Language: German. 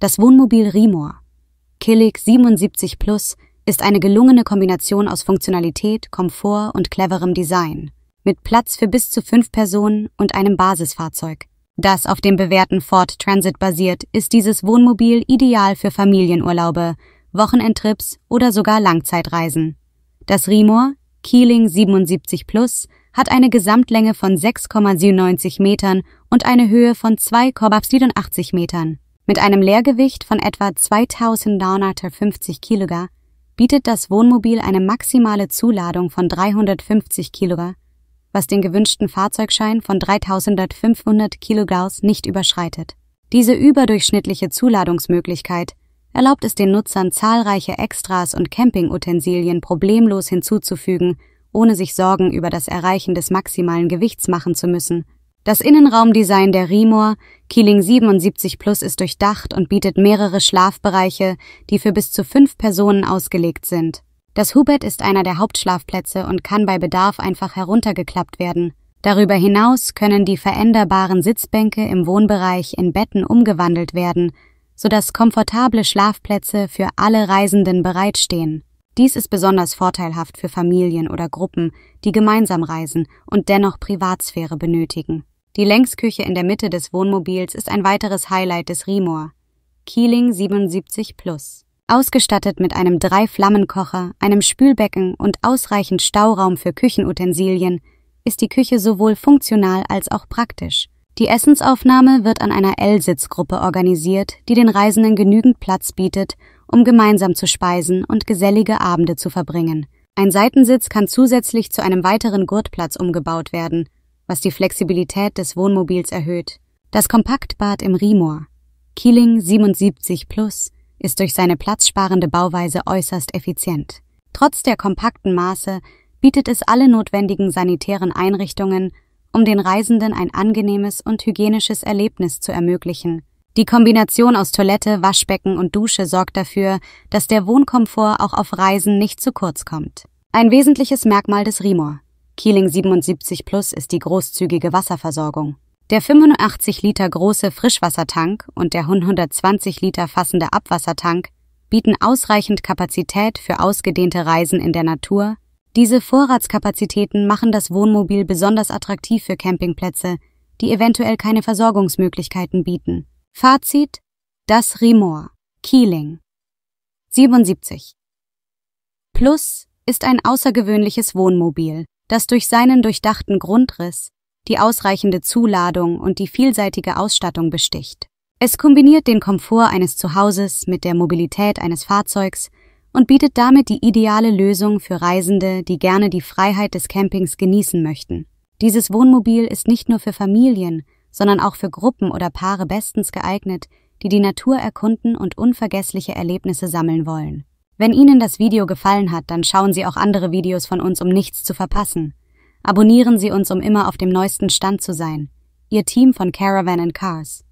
Das Wohnmobil Rimor, Killig 77 Plus, ist eine gelungene Kombination aus Funktionalität, Komfort und cleverem Design. Mit Platz für bis zu fünf Personen und einem Basisfahrzeug. Das auf dem bewährten Ford Transit basiert, ist dieses Wohnmobil ideal für Familienurlaube, Wochenendtrips oder sogar Langzeitreisen. Das Rimor Keeling 77 Plus hat eine Gesamtlänge von 6,97 Metern und eine Höhe von 2,87 Metern. Mit einem Leergewicht von etwa 2950 Kilogramm bietet das Wohnmobil eine maximale Zuladung von 350 Kilogramm, was den gewünschten Fahrzeugschein von 3500 Kilogauss nicht überschreitet. Diese überdurchschnittliche Zuladungsmöglichkeit erlaubt es den Nutzern, zahlreiche Extras und Campingutensilien problemlos hinzuzufügen, ohne sich Sorgen über das Erreichen des maximalen Gewichts machen zu müssen – das Innenraumdesign der Rimor Keeling 77 Plus ist durchdacht und bietet mehrere Schlafbereiche, die für bis zu fünf Personen ausgelegt sind. Das Hubet ist einer der Hauptschlafplätze und kann bei Bedarf einfach heruntergeklappt werden. Darüber hinaus können die veränderbaren Sitzbänke im Wohnbereich in Betten umgewandelt werden, sodass komfortable Schlafplätze für alle Reisenden bereitstehen. Dies ist besonders vorteilhaft für Familien oder Gruppen, die gemeinsam reisen und dennoch Privatsphäre benötigen. Die Längsküche in der Mitte des Wohnmobils ist ein weiteres Highlight des Rimor. Keeling 77 Plus. Ausgestattet mit einem Drei-Flammenkocher, einem Spülbecken und ausreichend Stauraum für Küchenutensilien, ist die Küche sowohl funktional als auch praktisch. Die Essensaufnahme wird an einer L-Sitzgruppe organisiert, die den Reisenden genügend Platz bietet, um gemeinsam zu speisen und gesellige Abende zu verbringen. Ein Seitensitz kann zusätzlich zu einem weiteren Gurtplatz umgebaut werden, was die Flexibilität des Wohnmobils erhöht. Das Kompaktbad im Rimor, Keeling 77 Plus, ist durch seine platzsparende Bauweise äußerst effizient. Trotz der kompakten Maße bietet es alle notwendigen sanitären Einrichtungen, um den Reisenden ein angenehmes und hygienisches Erlebnis zu ermöglichen. Die Kombination aus Toilette, Waschbecken und Dusche sorgt dafür, dass der Wohnkomfort auch auf Reisen nicht zu kurz kommt. Ein wesentliches Merkmal des Rimor Keeling 77 Plus ist die großzügige Wasserversorgung. Der 85 Liter große Frischwassertank und der 120 Liter fassende Abwassertank bieten ausreichend Kapazität für ausgedehnte Reisen in der Natur. Diese Vorratskapazitäten machen das Wohnmobil besonders attraktiv für Campingplätze, die eventuell keine Versorgungsmöglichkeiten bieten. Fazit: Das Rimor, Keeling. 77. Plus ist ein außergewöhnliches Wohnmobil, dass durch seinen durchdachten Grundriss die ausreichende Zuladung und die vielseitige Ausstattung besticht. Es kombiniert den Komfort eines Zuhauses mit der Mobilität eines Fahrzeugs und bietet damit die ideale Lösung für Reisende, die gerne die Freiheit des Campings genießen möchten. Dieses Wohnmobil ist nicht nur für Familien, sondern auch für Gruppen oder Paare bestens geeignet, die die Natur erkunden und unvergessliche Erlebnisse sammeln wollen. Wenn Ihnen das Video gefallen hat, dann schauen Sie auch andere Videos von uns, um nichts zu verpassen. Abonnieren Sie uns, um immer auf dem neuesten Stand zu sein. Ihr Team von Caravan Cars.